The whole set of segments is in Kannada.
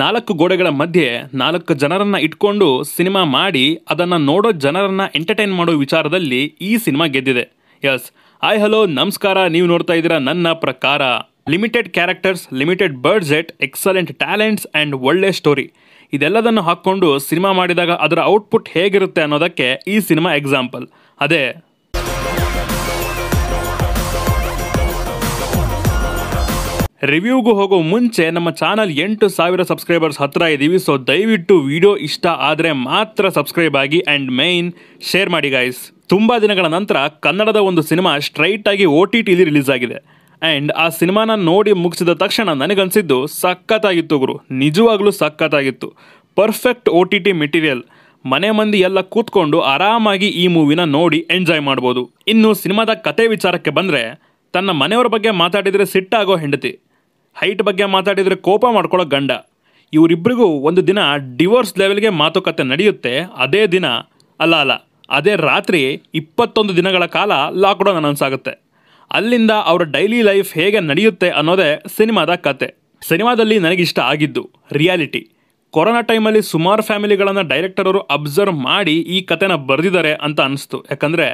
ನಾಲ್ಕು ಗೋಡೆಗಳ ಮಧ್ಯೆ ನಾಲ್ಕು ಜನರನ್ನ ಇಟ್ಕೊಂಡು ಸಿನಿಮಾ ಮಾಡಿ ಅದನ್ನು ನೋಡೋ ಜನರನ್ನ ಎಂಟರ್ಟೈನ್ ಮಾಡೋ ವಿಚಾರದಲ್ಲಿ ಈ ಸಿನಿಮಾ ಗೆದ್ದಿದೆ ಎಸ್ ಐ ಹಲೋ ನಮಸ್ಕಾರ ನೀವು ನೋಡ್ತಾ ಇದ್ದೀರಾ ನನ್ನ ಪ್ರಕಾರ limited characters limited budget excellent talents and ಒಳ್ಳೆ ಸ್ಟೋರಿ ಇದೆಲ್ಲದನ್ನು ಹಾಕ್ಕೊಂಡು ಸಿನಿಮಾ ಮಾಡಿದಾಗ ಅದರ ಔಟ್ಪುಟ್ ಹೇಗಿರುತ್ತೆ ಅನ್ನೋದಕ್ಕೆ ಈ ಸಿನಿಮಾ ಎಕ್ಸಾಂಪಲ್ ಅದೇ ರಿವ್ಯೂಗೂ ಹೋಗೋ ಮುಂಚೆ ನಮ್ಮ ಚಾನಲ್ ಎಂಟು ಸಾವಿರ ಸಬ್ಸ್ಕ್ರೈಬರ್ಸ್ ಹತ್ರ ಇದ್ದೀವಿ ಸೊ ದಯವಿಟ್ಟು ವಿಡಿಯೋ ಇಷ್ಟ ಆದರೆ ಮಾತ್ರ ಸಬ್ಸ್ಕ್ರೈಬ್ ಆಗಿ ಆ್ಯಂಡ್ ಮೇನ್ ಶೇರ್ ಮಾಡಿ ಗಾಯ್ಸ್ ತುಂಬ ದಿನಗಳ ನಂತರ ಕನ್ನಡದ ಒಂದು ಸಿನಿಮಾ ಸ್ಟ್ರೈಟ್ ಆಗಿ ಒ ಟಿ ಟಿಲಿ ರಿಲೀಸ್ ಆಗಿದೆ ಆ್ಯಂಡ್ ಆ ಸಿನಿಮಾನ ನೋಡಿ ಮುಗಿಸಿದ ತಕ್ಷಣ ನನಗನ್ಸಿದ್ದು ಸಖತ್ತಾಗಿತ್ತು ಗುರು ನಿಜವಾಗ್ಲೂ ಸಖತ್ತಾಗಿತ್ತು perfect O T T material ಮನೆ ಮಂದಿ ಎಲ್ಲ ಕೂತ್ಕೊಂಡು ಆರಾಮಾಗಿ ಈ ಮೂವಿನ ನೋಡಿ ಎಂಜಾಯ್ ಮಾಡ್ಬೋದು ಇನ್ನು ಸಿನಿಮಾದ ಕತೆ ವಿಚಾರಕ್ಕೆ ಬಂದರೆ ತನ್ನ ಮನೆಯವರ ಬಗ್ಗೆ ಮಾತಾಡಿದರೆ ಸಿಟ್ಟಾಗೋ ಹೆಂಡತಿ ಹೈಟ್ ಬಗ್ಗೆ ಮಾತಾಡಿದರೆ ಕೋಪ ಮಾಡ್ಕೊಳ್ಳೋ ಗಂಡ ಇವರಿಬ್ಬರಿಗೂ ಒಂದು ದಿನ ಡಿವೋರ್ಸ್ ಲೆವೆಲ್ಗೆ ಮಾತುಕತೆ ನಡೆಯುತ್ತೆ ಅದೇ ದಿನ ಅಲ್ಲ ಅಲ್ಲ ಅದೇ ರಾತ್ರಿ ಇಪ್ಪತ್ತೊಂದು ದಿನಗಳ ಕಾಲ ಲಾಕ್ಡೌನ್ ಅನೌನ್ಸ್ ಆಗುತ್ತೆ ಅಲ್ಲಿಂದ ಅವರ ಡೈಲಿ ಲೈಫ್ ಹೇಗೆ ನಡೆಯುತ್ತೆ ಅನ್ನೋದೇ ಸಿನಿಮಾದ ಕತೆ ಸಿನಿಮಾದಲ್ಲಿ ನನಗಿಷ್ಟ ಆಗಿದ್ದು ರಿಯಾಲಿಟಿ ಕೊರೋನಾ ಟೈಮಲ್ಲಿ ಸುಮಾರು ಫ್ಯಾಮಿಲಿಗಳನ್ನು ಡೈರೆಕ್ಟರ್ ಅವರು ಅಬ್ಸರ್ವ್ ಮಾಡಿ ಈ ಕತೆನ ಬರೆದಿದ್ದಾರೆ ಅಂತ ಅನಿಸ್ತು ಯಾಕಂದರೆ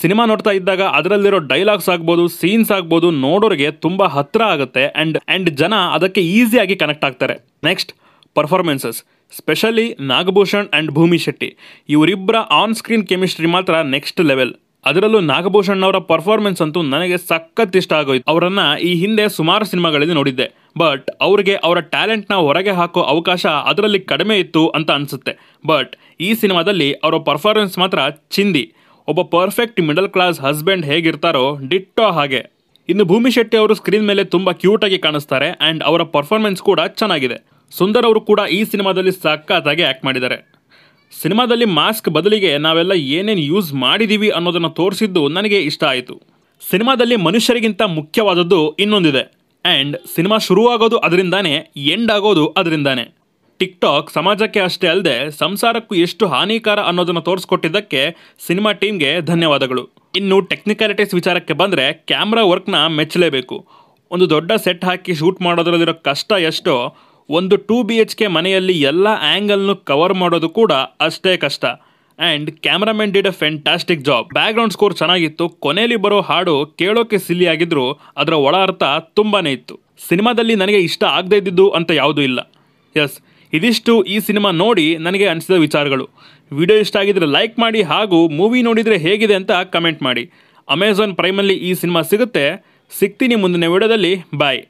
ಸಿನಿಮಾ ನೋಡ್ತಾ ಇದ್ದಾಗ ಅದರಲ್ಲಿರೋ ಡೈಲಾಗ್ಸ್ ಆಗ್ಬೋದು ಸೀನ್ಸ್ ಆಗ್ಬೋದು ನೋಡೋರಿಗೆ ತುಂಬ ಹತ್ತಿರ ಆಗುತ್ತೆ ಆ್ಯಂಡ್ ಆ್ಯಂಡ್ ಜನ ಅದಕ್ಕೆ ಈಸಿಯಾಗಿ ಕನೆಕ್ಟ್ ಆಗ್ತಾರೆ next performances specially Nagabhushan and Bhoomi Shetty ಇವರಿಬ್ಬರ ಆನ್ ಸ್ಕ್ರೀನ್ ಕೆಮಿಸ್ಟ್ರಿ ಮಾತ್ರ ನೆಕ್ಸ್ಟ್ ಲೆವೆಲ್ ಅದರಲ್ಲೂ ನಾಗಭೂಷಣ್ ಅವರ ಪರ್ಫಾರ್ಮೆನ್ಸ್ ಅಂತೂ ನನಗೆ ಸಖತ್ ಇಷ್ಟ ಆಗೋಯ್ತು ಅವರನ್ನು ಈ ಹಿಂದೆ ಸುಮಾರು ಸಿನಿಮಾಗಳಲ್ಲಿ ನೋಡಿದ್ದೆ ಬಟ್ ಅವರಿಗೆ ಅವರ ಟ್ಯಾಲೆಂಟ್ನ ಹೊರಗೆ ಹಾಕೋ ಅವಕಾಶ ಅದರಲ್ಲಿ ಕಡಿಮೆ ಇತ್ತು ಅಂತ ಅನಿಸುತ್ತೆ ಬಟ್ ಈ ಸಿನಿಮಾದಲ್ಲಿ ಅವರ ಪರ್ಫಾರ್ಮೆನ್ಸ್ ಮಾತ್ರ ಚಿಂದಿ ಒಬ್ಬ ಪರ್ಫೆಕ್ಟ್ ಮಿಡಲ್ ಕ್ಲಾಸ್ ಹಸ್ಬೆಂಡ್ ಹೇಗಿರ್ತಾರೋ ಡಿಟ್ಟೋ ಹಾಗೆ ಇನ್ನು ಭೂಮಿ ಶೆಟ್ಟಿ ಅವರು ಸ್ಕ್ರೀನ್ ಮೇಲೆ ತುಂಬಾ ಕ್ಯೂಟ್ ಆಗಿ ಕಾಣಿಸ್ತಾರೆ ಅಂಡ್ ಅವರ ಪರ್ಫಾರ್ಮೆನ್ಸ್ ಕೂಡ ಚೆನ್ನಾಗಿದೆ ಸುಂದರ್ ಅವರು ಕೂಡ ಈ ಸಿನಿಮಾದಲ್ಲಿ ಸಖತ್ತಾಗಿ ಆ್ಯಕ್ಟ್ ಮಾಡಿದ್ದಾರೆ ಸಿನಿಮಾದಲ್ಲಿ ಮಾಸ್ಕ್ ಬದಲಿಗೆ ನಾವೆಲ್ಲ ಏನೇನು ಯೂಸ್ ಮಾಡಿದ್ದೀವಿ ಅನ್ನೋದನ್ನು ತೋರಿಸಿದ್ದು ನನಗೆ ಇಷ್ಟ ಆಯಿತು ಸಿನಿಮಾದಲ್ಲಿ ಮನುಷ್ಯರಿಗಿಂತ ಮುಖ್ಯವಾದದ್ದು ಇನ್ನೊಂದಿದೆ ಆ್ಯಂಡ್ ಸಿನಿಮಾ ಶುರುವಾಗೋದು ಅದರಿಂದಾನೇ ಎಂಡ್ ಆಗೋದು ಅದರಿಂದಾನೆ ಟಿಕ್ ಟಾಕ್ ಸಮಾಜಕ್ಕೆ ಅಷ್ಟೇ ಅಲ್ಲದೆ ಸಂಸಾರಕ್ಕೂ ಎಷ್ಟು ಹಾನಿಕಾರ ಅನ್ನೋದನ್ನು ತೋರಿಸ್ಕೊಟ್ಟಿದ್ದಕ್ಕೆ ಸಿನಿಮಾ ಟೀಮ್ಗೆ ಧನ್ಯವಾದಗಳು ಇನ್ನು ಟೆಕ್ನಿಕಾಲಿಟೀಸ್ ವಿಚಾರಕ್ಕೆ ಬಂದರೆ ಕ್ಯಾಮ್ರಾ ವರ್ಕ್ನ ಮೆಚ್ಚಲೇಬೇಕು ಒಂದು ದೊಡ್ಡ ಸೆಟ್ ಹಾಕಿ ಶೂಟ್ ಮಾಡೋದ್ರಲ್ಲಿರೋ ಕಷ್ಟ ಎಷ್ಟೋ ಒಂದು ಟೂ ಬಿ ಎಚ್ ಕೆ ಮನೆಯಲ್ಲಿ ಎಲ್ಲ ಆ್ಯಂಗಲ್ನು ಕವರ್ ಮಾಡೋದು ಕೂಡ ಅಷ್ಟೇ ಕಷ್ಟ and cameraman did a fantastic job background score ಚೆನ್ನಾಗಿತ್ತು ಕೊನೆಯಲ್ಲಿ ಬರೋ ಹಾಡು ಕೇಳೋಕೆ ಸಿಲ್ಲಿ ಆಗಿದ್ರು ಅದರ ಒಳ ಅರ್ಥ ತುಂಬಾ ಇತ್ತು ಸಿನಿಮಾದಲ್ಲಿ ನನಗೆ ಇಷ್ಟ ಆಗದೇ ಇದ್ದಿದ್ದು ಅಂತ ಯಾವುದೂ ಇಲ್ಲ ಎಸ್ ಇದಿಷ್ಟು ಈ ಸಿನಿಮಾ ನೋಡಿ ನನಗೆ ಅನಿಸಿದ ವಿಚಾರಗಳು ವಿಡಿಯೋ ಇಷ್ಟ ಆಗಿದ್ರೆ ಲೈಕ್ ಮಾಡಿ ಹಾಗೂ ಮೂವಿ ನೋಡಿದರೆ ಹೇಗಿದೆ ಅಂತ ಕಮೆಂಟ್ ಮಾಡಿ ಅಮೆಝಾನ್ ಪ್ರೈಮಲ್ಲಿ ಈ ಸಿನಿಮಾ ಸಿಗುತ್ತೆ ಸಿಗ್ತೀನಿ ಮುಂದಿನ ವಿಡಿಯೋದಲ್ಲಿ ಬಾಯ್